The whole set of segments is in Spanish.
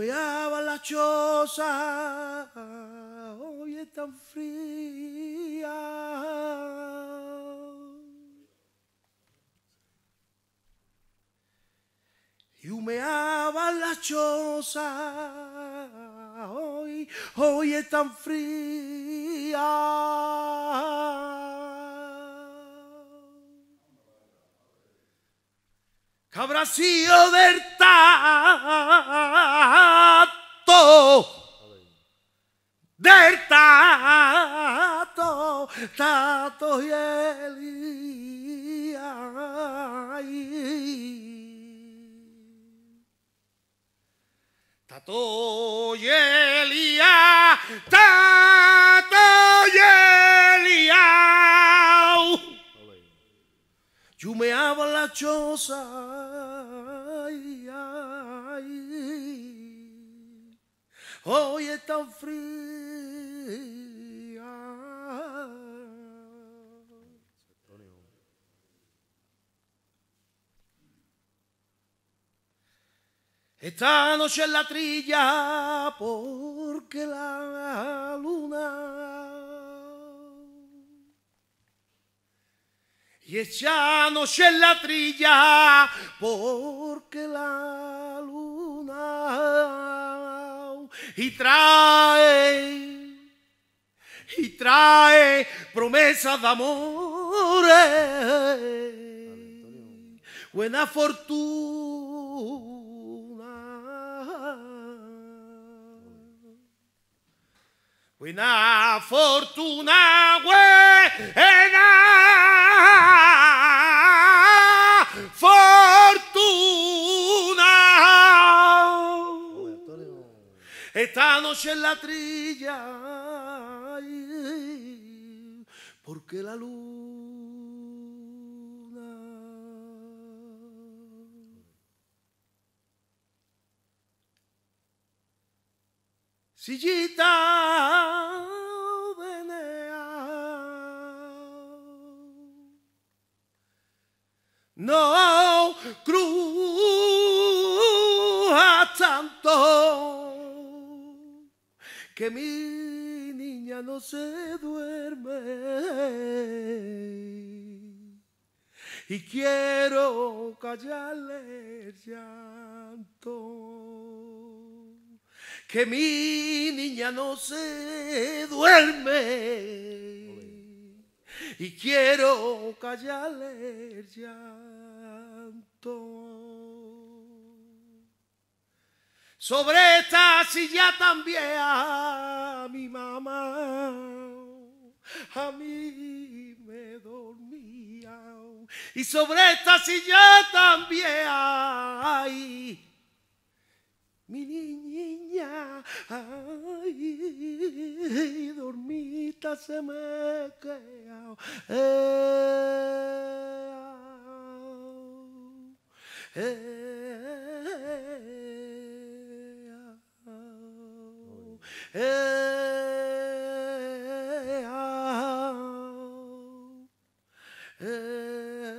Humeaba la choza, hoy es tan fría. Y humeaba la choza, hoy, hoy es tan fría. y verdad Tato y Elía. Tato y Yo me hago la choza. Hoy es tan frío. Esta noche en la trilla porque la luna Y esta noche en la trilla porque la luna y trae y trae promesas de amor buena fortuna Buena fortuna, fortuna. Esta noche en la trilla, porque la luna sillita. no cruja tanto que mi niña no se duerme y quiero callarle el llanto que mi niña no se duerme y quiero callarle el llanto. Sobre esta silla también a mi mamá, a mí me dormía. Y sobre esta silla también, hay mi niña, ay, dormita se me eh, Eh, eh, eh,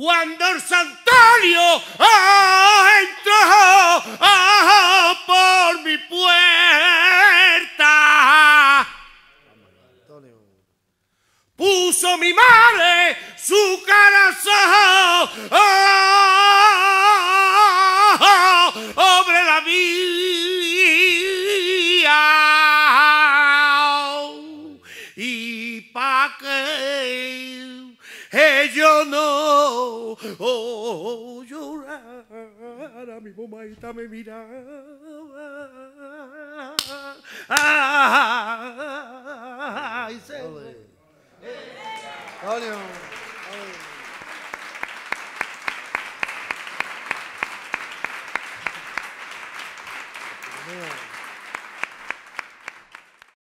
cuando el santuario entró por mi puerta. Puso mi madre su corazón sobre la vía Y pa' que yo no oh, llorar. A mi bomaita me miraba. Ah,